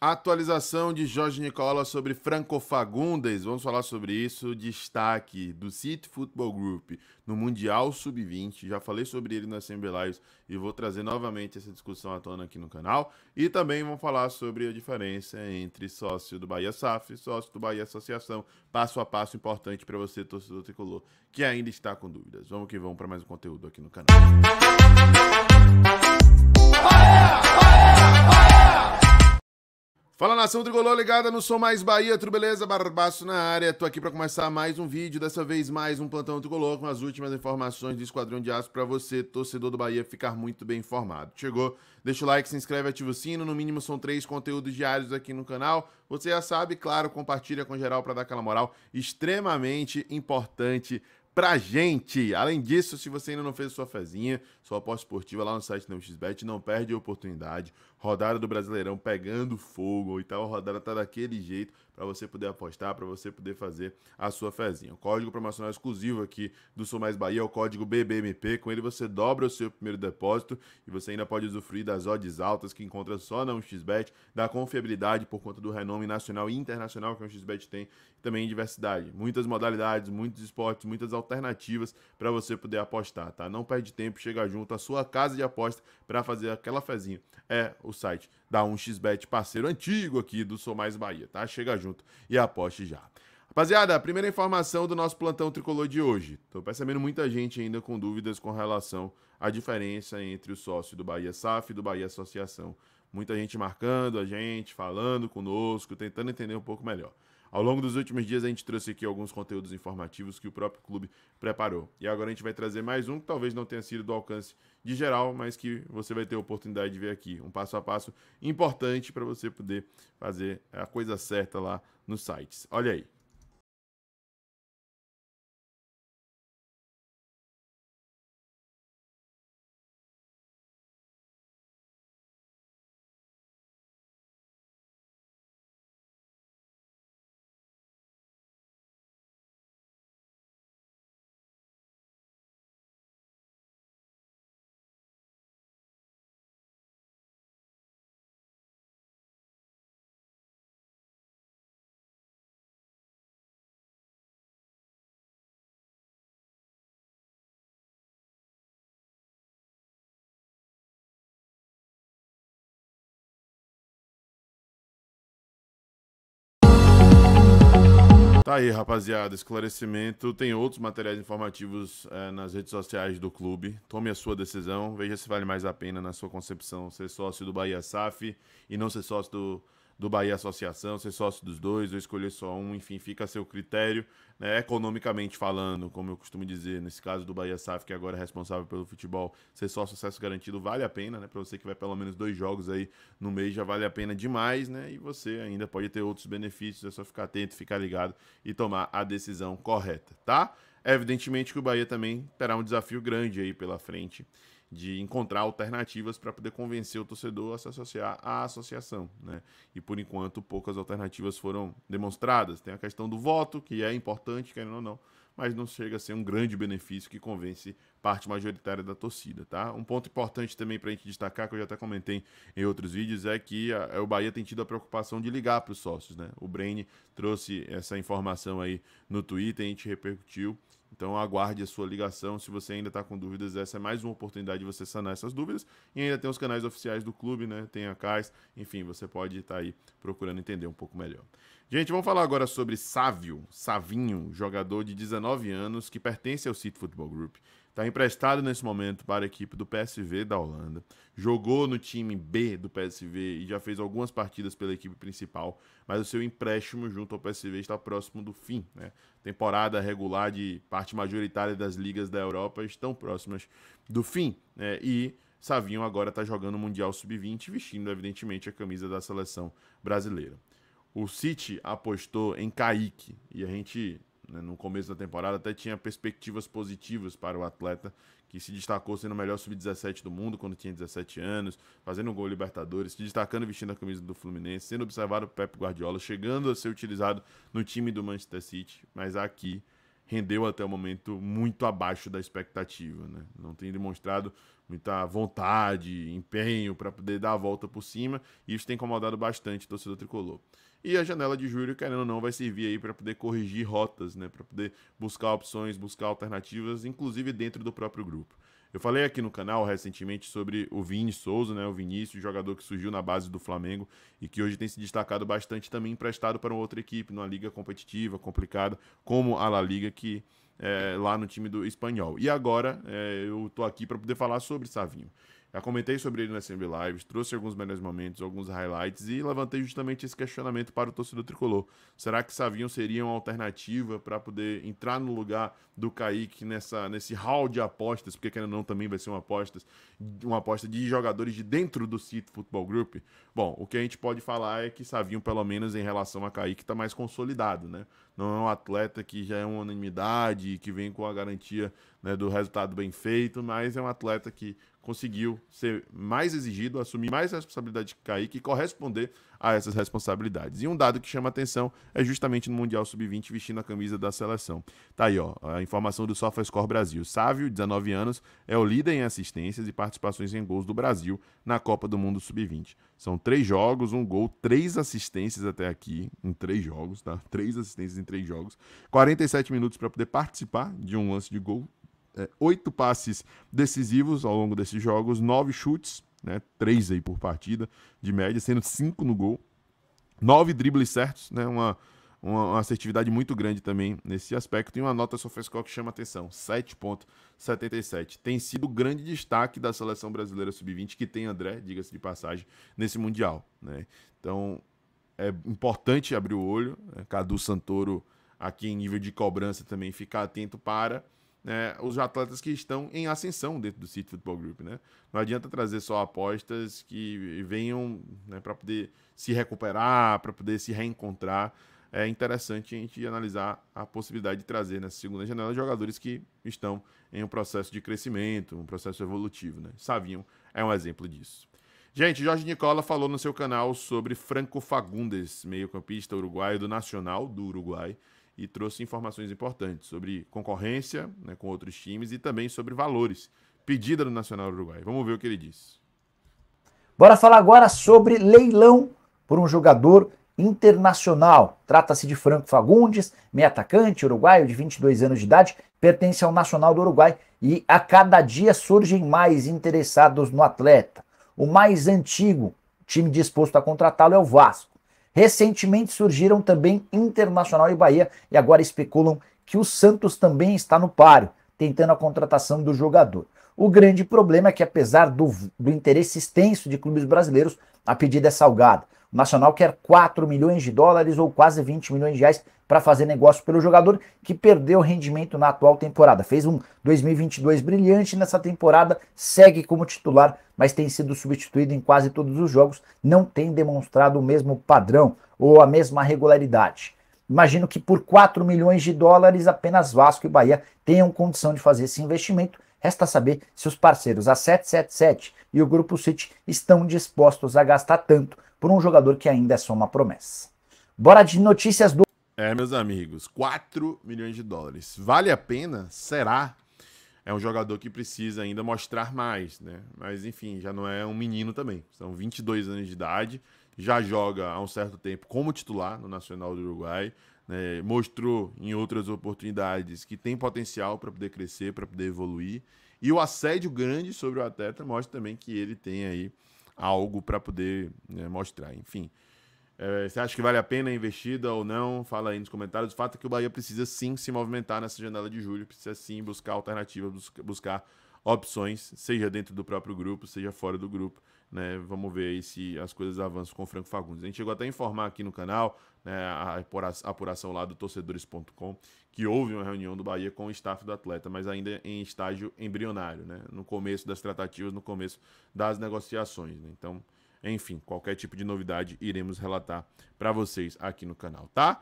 atualização de Jorge Nicola sobre Franco Fagundes. Vamos falar sobre isso. Destaque do City Football Group no Mundial Sub-20. Já falei sobre ele na Assembly Lives e vou trazer novamente essa discussão à tona aqui no canal. E também vamos falar sobre a diferença entre sócio do Bahia SAF e sócio do Bahia Associação. Passo a passo importante para você, torcedor tricolor, que ainda está com dúvidas. Vamos que vamos para mais um conteúdo aqui no canal. Bahia! Fala nação tricolor ligada no Som Mais Bahia, tudo beleza? Barbaço na área, tô aqui para começar mais um vídeo, dessa vez mais um plantão tricolor com as últimas informações do Esquadrão de Aço para você, torcedor do Bahia, ficar muito bem informado. Chegou? Deixa o like, se inscreve, ativa o sino, no mínimo são três conteúdos diários aqui no canal. Você já sabe, claro, compartilha com geral para dar aquela moral extremamente importante pra gente. Além disso, se você ainda não fez sua fezinha, sua aposta esportiva lá no site da XBET não perde a oportunidade. Rodada do Brasileirão pegando fogo. Oitava rodada tá daquele jeito para você poder apostar, para você poder fazer a sua fezinha. O código promocional exclusivo aqui do Sou Mais Bahia é o código BBMP. Com ele você dobra o seu primeiro depósito e você ainda pode usufruir das odds altas que encontra só na 1xBet, da confiabilidade por conta do renome nacional e internacional que a 1xBet tem e também diversidade. Muitas modalidades, muitos esportes, muitas alternativas para você poder apostar, tá? Não perde tempo, chega junto junto à sua casa de aposta para fazer aquela fezinha. É o site da 1xBet, parceiro antigo aqui do Sou Mais Bahia, tá? Chega junto e aposte já. Rapaziada, a primeira informação do nosso plantão tricolor de hoje. Tô percebendo muita gente ainda com dúvidas com relação à diferença entre o sócio do Bahia SAF e do Bahia Associação. Muita gente marcando a gente, falando conosco, tentando entender um pouco melhor. Ao longo dos últimos dias, a gente trouxe aqui alguns conteúdos informativos que o próprio clube preparou. E agora a gente vai trazer mais um que talvez não tenha sido do alcance de geral, mas que você vai ter a oportunidade de ver aqui. Um passo a passo importante para você poder fazer a coisa certa lá nos sites. Olha aí. Tá aí, rapaziada. Esclarecimento. Tem outros materiais informativos é, nas redes sociais do clube. Tome a sua decisão. Veja se vale mais a pena, na sua concepção, ser sócio do Bahia SAF e não ser sócio do do Bahia Associação, ser sócio dos dois ou escolher só um, enfim, fica a seu critério, né? economicamente falando, como eu costumo dizer, nesse caso do Bahia SAF, que agora é responsável pelo futebol, ser só sucesso garantido vale a pena, né? Para você que vai pelo menos dois jogos aí no mês já vale a pena demais, né? E você ainda pode ter outros benefícios, é só ficar atento, ficar ligado e tomar a decisão correta, tá? É evidentemente que o Bahia também terá um desafio grande aí pela frente de encontrar alternativas para poder convencer o torcedor a se associar à associação. Né? E por enquanto poucas alternativas foram demonstradas. Tem a questão do voto, que é importante, querendo ou não, mas não chega a ser um grande benefício que convence parte majoritária da torcida, tá? Um ponto importante também para a gente destacar, que eu já até comentei em outros vídeos, é que a, é, o Bahia tem tido a preocupação de ligar para os sócios, né? O Brain trouxe essa informação aí no Twitter, a gente repercutiu. Então aguarde a sua ligação. Se você ainda está com dúvidas, essa é mais uma oportunidade de você sanar essas dúvidas. E ainda tem os canais oficiais do clube, né? Tem a CAIS, enfim, você pode estar tá aí procurando entender um pouco melhor. Gente, vamos falar agora sobre Sávio, Savinho, jogador de 19 anos que pertence ao City Football Group. Está emprestado nesse momento para a equipe do PSV da Holanda. Jogou no time B do PSV e já fez algumas partidas pela equipe principal, mas o seu empréstimo junto ao PSV está próximo do fim. Né? Temporada regular de parte majoritária das ligas da Europa estão próximas do fim. Né? E Savinho agora está jogando o Mundial Sub-20, vestindo, evidentemente, a camisa da seleção brasileira. O City apostou em Kaique e a gente né? No começo da temporada até tinha perspectivas positivas para o atleta, que se destacou sendo o melhor sub-17 do mundo quando tinha 17 anos, fazendo um gol Libertadores, se destacando vestindo a camisa do Fluminense, sendo observado o Pep Guardiola, chegando a ser utilizado no time do Manchester City, mas aqui rendeu até o momento muito abaixo da expectativa, né? Não tem demonstrado muita vontade, empenho para poder dar a volta por cima, e isso tem incomodado bastante o torcedor tricolor. E a janela de julho, querendo ou não, vai servir aí para poder corrigir rotas, né? Para poder buscar opções, buscar alternativas, inclusive dentro do próprio grupo. Eu falei aqui no canal recentemente sobre o Vini Souza, né? O Vinícius, jogador que surgiu na base do Flamengo e que hoje tem se destacado bastante também emprestado para outra equipe, numa liga competitiva, complicada, como a La Liga, que é lá no time do espanhol. E agora é, eu tô aqui para poder falar sobre Savinho. Já comentei sobre ele na SMB Lives, trouxe alguns melhores momentos, alguns highlights e levantei justamente esse questionamento para o torcedor tricolor. Será que Savinho seria uma alternativa para poder entrar no lugar do Kaique nessa, nesse hall de apostas? Porque querendo ou não também vai ser uma aposta, uma aposta de jogadores de dentro do City Football Group. Bom, o que a gente pode falar é que Savinho, pelo menos em relação a Kaique, está mais consolidado, né? Não é um atleta que já é uma unanimidade, que vem com a garantia né, do resultado bem feito, mas é um atleta que conseguiu ser mais exigido, assumir mais responsabilidade que Kaique e corresponder a essas responsabilidades. E um dado que chama atenção é justamente no Mundial Sub-20 vestindo a camisa da seleção. Tá aí, ó, a informação do SofaScore Brasil. Sávio, 19 anos, é o líder em assistências e participações em gols do Brasil na Copa do Mundo Sub-20. São três jogos, um gol, três assistências até aqui, em três jogos, tá? Três assistências em três jogos. 47 minutos para poder participar de um lance de gol, é, oito passes decisivos ao longo desses jogos, nove chutes, né, três aí por partida de média, sendo cinco no gol, nove dribles certos, né, uma, uma, uma assertividade muito grande também nesse aspecto, e uma nota Sofascore que chama atenção, 7.77. Tem sido o grande destaque da seleção brasileira sub-20 que tem André, diga-se de passagem, nesse Mundial. Né? Então, é importante abrir o olho, né. Cadu Santoro aqui em nível de cobrança também ficar atento para né, os atletas que estão em ascensão dentro do City Football Group. Né? Não adianta trazer só apostas que venham né, para poder se recuperar, para poder se reencontrar. É interessante a gente analisar a possibilidade de trazer nessa segunda janela jogadores que estão em um processo de crescimento, um processo evolutivo. Né? Savinho é um exemplo disso. Gente, Jorge Nicola falou no seu canal sobre Franco Fagundes, meio-campista uruguaio do Nacional do Uruguai, e trouxe informações importantes sobre concorrência né, com outros times e também sobre valores. Pedida do Nacional Uruguai. Vamos ver o que ele disse. Bora falar agora sobre leilão por um jogador internacional. Trata-se de Franco Fagundes, meia atacante uruguaio de 22 anos de idade, pertence ao Nacional do Uruguai e a cada dia surgem mais interessados no atleta. O mais antigo time disposto a contratá-lo é o Vasco. Recentemente surgiram também Internacional e Bahia e agora especulam que o Santos também está no páreo, tentando a contratação do jogador. O grande problema é que, apesar do, do interesse extenso de clubes brasileiros, a pedida é salgada. O Nacional quer 4 milhões de dólares ou quase 20 milhões de reais para fazer negócio pelo jogador que perdeu rendimento na atual temporada. Fez um 2022 brilhante nessa temporada, segue como titular, mas tem sido substituído em quase todos os jogos, não tem demonstrado o mesmo padrão ou a mesma regularidade. Imagino que por 4 milhões de dólares apenas Vasco e Bahia tenham condição de fazer esse investimento. Resta saber se os parceiros a 777 e o Grupo City estão dispostos a gastar tanto por um jogador que ainda é só uma promessa. Bora de notícias do. É, meus amigos, 4 milhões de dólares. Vale a pena? Será? É um jogador que precisa ainda mostrar mais, né? Mas enfim, já não é um menino também. São 22 anos de idade, já joga há um certo tempo como titular no Nacional do Uruguai. Né? Mostrou em outras oportunidades que tem potencial para poder crescer, para poder evoluir. E o assédio grande sobre o atleta mostra também que ele tem aí algo para poder né, mostrar. Enfim, é, você acha que vale a pena a investida ou não? Fala aí nos comentários. O fato é que o Bahia precisa sim se movimentar nessa janela de julho, precisa sim buscar alternativa, buscar opções, seja dentro do próprio grupo, seja fora do grupo. Né? Vamos ver aí se as coisas avançam com o Franco Fagundes. A gente chegou até a informar aqui no canal, né, a apuração lá do torcedores.com, que houve uma reunião do Bahia com o staff do atleta, mas ainda em estágio embrionário, né? no começo das tratativas, no começo das negociações. Né? Então, enfim, qualquer tipo de novidade iremos relatar para vocês aqui no canal, tá?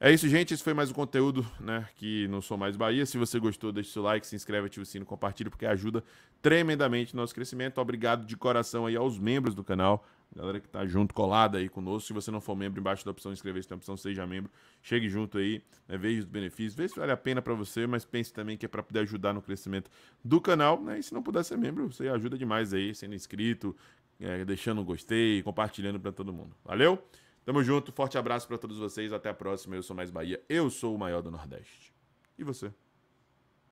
É isso, gente. Esse foi mais um conteúdo, né? Que não sou mais Bahia. Se você gostou, deixa seu like, se inscreve, ativa o sino, compartilha, porque ajuda tremendamente no nosso crescimento. Obrigado de coração aí aos membros do canal, galera que tá junto, colada aí conosco. Se você não for membro, embaixo da opção inscrever-se tem a opção seja membro. Chegue junto aí, né? veja os benefícios, veja se vale a pena para você, mas pense também que é para poder ajudar no crescimento do canal, né? E se não puder ser membro, você ajuda demais aí, sendo inscrito, é, deixando um gostei, compartilhando para todo mundo. Valeu? Tamo junto, forte abraço para todos vocês, até a próxima. Eu sou Mais Bahia, eu sou o maior do Nordeste. E você?